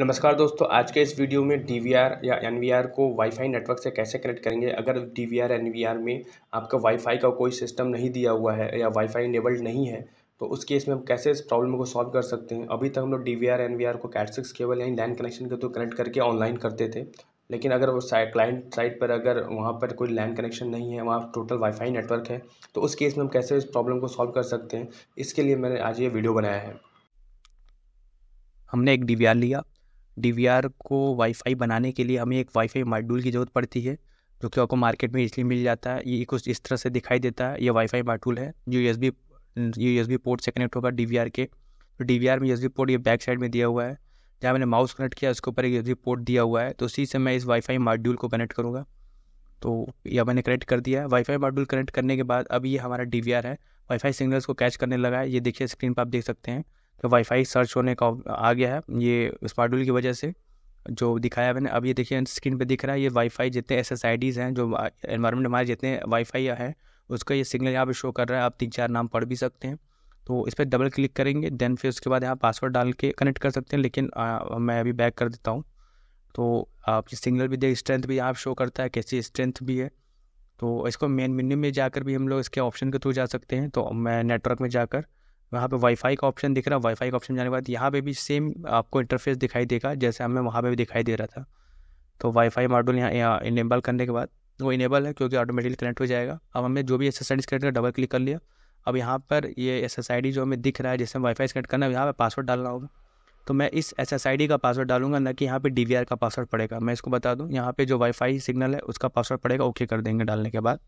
नमस्कार दोस्तों आज के इस वीडियो में डी या एन को वाईफाई नेटवर्क से कैसे कनेक्ट करेंगे अगर डी वी आर में आपका वाईफाई का कोई सिस्टम नहीं दिया हुआ है या वाईफाई इनेबल्ड नहीं है तो उस केस में हम कैसे इस प्रॉब्लम को सॉल्व कर सकते हैं अभी तक हम लोग डी वी आर को कैट सिक्स केबल यानी लैंड कनेक्शन के थ्रू तो कनेक्ट करके ऑनलाइन करते थे लेकिन अगर वो साइड क्लाइंट साइड पर अगर वहाँ पर कोई लैंड कनेक्शन नहीं है वहाँ टोटल वाईफाई नेटवर्क है तो उस केस में हम कैसे इस प्रॉब्लम को सॉल्व कर सकते हैं इसके लिए मैंने आज ये वीडियो बनाया है हमने एक डी लिया डी को वाईफाई बनाने के लिए हमें एक वाईफाई मॉड्यूल की ज़रूरत पड़ती है जो कि आपको मार्केट में इसलिए मिल जाता है ये कुछ इस तरह से दिखाई देता है ये वाईफाई मॉड्यूल है जो U S B U B port से कनेक्ट होगा डी के तो डी में बी पोर्ट ये बैक साइड में दिया हुआ है जहाँ मैंने माउस कनेक्ट किया उसके ऊपर एक बी पोर्ट दिया हुआ है तो उसी से मैं इस वाईफाई मॉड्यूल को कनेक्ट करूँगा तो यह मैंने कनेक्ट कर दिया है वाईफाई मॉड्यूल कनेक्ट करने के बाद अब ये हमारा डी है वाईफाई सिग्नल्स को कैच करने लगा है ये देखिए स्क्रीन पर आप देख सकते हैं वाईफाई सर्च होने का आ गया है ये मॉड्यूल की वजह से जो दिखाया मैंने अब ये देखिए स्क्रीन पे दिख रहा है ये वाईफाई जितने एस एस आई डीज़ हैं जो एनवायरनमेंट हमारे जितने वाईफाई हैं उसका ये सिग्नल यहाँ पे शो कर रहा है आप तीन चार नाम पढ़ भी सकते हैं तो इस पर डबल क्लिक करेंगे देन फिर उसके बाद यहाँ पासवर्ड डाल के कनेक्ट कर सकते हैं लेकिन आ, मैं अभी बैक कर देता हूँ तो आप सिग्नल भी देख स्ट्रेंथ भी यहाँ शो करता है कैसी स्ट्रेंथ भी है तो इसको मेन मेन्यू में जाकर भी हम लोग इसके ऑप्शन के थ्रू जा सकते हैं तो मैं नेटवर्क में जाकर वहाँ पे वाईफाई का ऑप्शन दिख रहा है वाईफाई का ऑप्शन जाने के बाद यहाँ पे भी सेम आपको इंटरफेस दिखाई देगा जैसे हमें वहाँ पे भी दिखाई दे रहा था तो वाईफाई मॉड्यूल यहाँ यहाँ इनेबल करने के बाद वो इनेबल है क्योंकि ऑटोमेटिकली कनेक्ट हो जाएगा अब हमें जो भी एस एस एक्सरसाइज कनेक्ट डबल क्लिक कर लिया अब यहाँ पर ये एस एस आई डी जो हमें दिख रहा है जैसे हम वाईफाई कनेक्ट करना है यहाँ पर पासवर्ड डालना होगा तो मैं इस एस एस आई डी का पासवर्ड डालूंगा ना कि यहाँ पे डी वी आर का पासवर्ड पड़ेगा मैं इसको बता दूँ यहाँ पे जो वाईफाई सिग्नल है उसका पासवर्ड पड़ेगा ओके कर देंगे डालने के बाद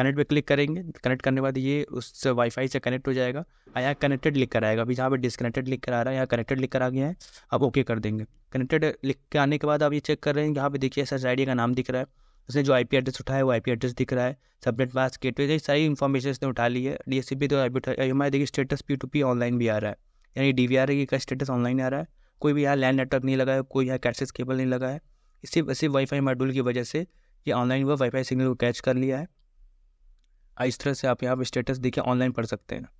कनेक्ट पे क्लिक करेंगे कनेक्ट करने के बाद ये उस वाईफाई से कनेक्ट हो जाएगा और हाँ, यहाँ कनेक्टेड लिख कर आएगा अभी जहाँ पर डिसकनेक्टेड लिख कर आ रहा है यहाँ कनेक्टेड लिख कर आ गया है अब ओके कर देंगे कनेक्टेड लिख के आने के बाद आप ये चेक कर रहे हैं यहाँ पे देखिए एस आई का नाम दिख रहा है उसने जो आईपी एड्रेस उठाया है वो आईपी एड्रेस दिख रहा है सबनेट पास गेट वे सारी इन्फॉर्मेशन इसने उठा ली है बी तो आई हमारे देखिए status P two P online भी आ रहा है यानी डी वी आर का स्टेटस ऑनलाइन आ रहा है कोई भी यहाँ लैंड नेटवर्क नहीं लगा है कोई यहाँ कैशेस केबल नहीं लगा है इसी सिर्फ वाईफाई मॉड्यूल की वजह से ये ऑनलाइन वाई वाईफाई सिग्नल को कैच कर लिया है इस तरह से आप यहाँ पे स्टेटस देखिए ऑनलाइन पढ़ सकते हैं